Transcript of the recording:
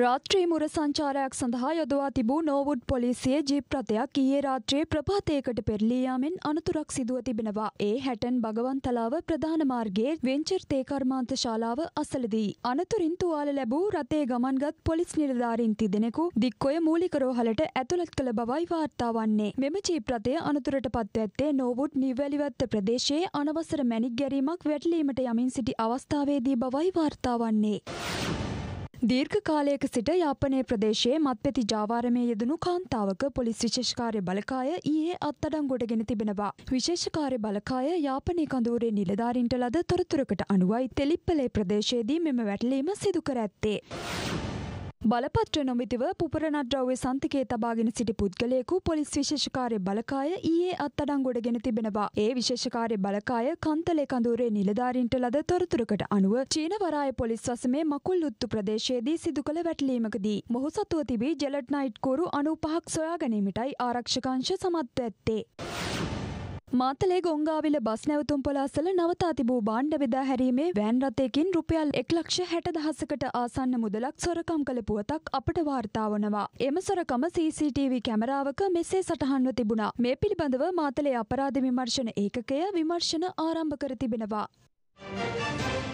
රාත්‍රී මුර සංචාරයක් සඳහා යොදවා තිබූ නෝවුඩ් පොලිසිය ජීප් රථයක් ඊයේ රාත්‍රියේ ප්‍රභාතයකට පෙරලී යාමෙන් අනතුරක් සිදුව තිබෙනවා. ඒ හැටන් භගවන්තලාව ප්‍රධාන මාර්ගයේ වෙන්චර් තේ කර්මාන්ත ශාලාව අසලදී අනතුරින් තුවාල ලැබූ රථයේ ගමන්ගත් පොලිස් නිලධාරීන් තිදෙනෙකු දික්කොය මූලික රෝහලට ඇතුළත් කළ බවයි වාර්තා වන්නේ. මෙම ජීප් රථය අනතුරට පත්ව ඇත්තේ නෝවුඩ් නිවැලිවත්ත ප්‍රදේශයේ අනවසර මැණික් ගැරීමක් වැටලීමට යමින් සිටි අවස්ථාවේදී බවයි වාර්තා වන්නේ. දීර්ඝ කාලයක සිට යාපනය ප්‍රදේශයේ මත්පැති ජාවාරමය යෙදනු කාන්තාවක පොලිස් විශේෂකාරය බලකාය ඊයේ අත්තඩංගොඩගෙන තිබෙනවා. විශේෂකාරය බලකාය යාපනය කඳුරේ නිලධාරින්ට ලද තොරතුරකට අනුවයි තෙලිප්පලේ ප්‍රදේශයේදී මෙම වැටලීම සිදුකර ඇත්තේ. බලපත්‍ර නොමිතිව පුපරණ ද්‍රව්‍ය සන්තිකයේ තබාගෙන සිටි පුද්ගලයෙකු පොලිස් විශේෂකාර්ය බළකාය ඊයේ අත්අඩංගුවටගෙන තිබෙනවා. ඒ විශේෂකාර්ය බළකාය කන්තලේ කඳවුරේ නිලධාරීන්ට ලද තොරතුරකට අනුව චීන වරාය පොලිස් වසමේ මකුල්ලුත්තු ප්‍රදේශයේදී සිදු කළ වැටලීමකදී මොහු සතුව තිබී ජෙලට් නයිට් කුරු 95ක් සොයා ගැනීමටයි ආරක්ෂක අංශ සමත් ඇත්තේ. මාතලේ ගොංගාවිල බස් නැවතුම් පොළාසල නවතා තිබූ බාණ්ඩ බෙදා හැරීමේ වෑන් රථයකින් රුපියල් එක් ලක්ෂ හැට දහසකට ආසන්න මුදලක් සොරකම් කළ පුවතක් අපට වාර්තාාවනවා. එම සොරකම CCTV කැමරාවක මෙසේ සටහන්ව තිබුණා. මේ පිළිබඳව මාතලේ අපරාධ විමර්ශන ඒකකය විමර්ශන ආරම්භ කර තිබෙනවා. Thank you.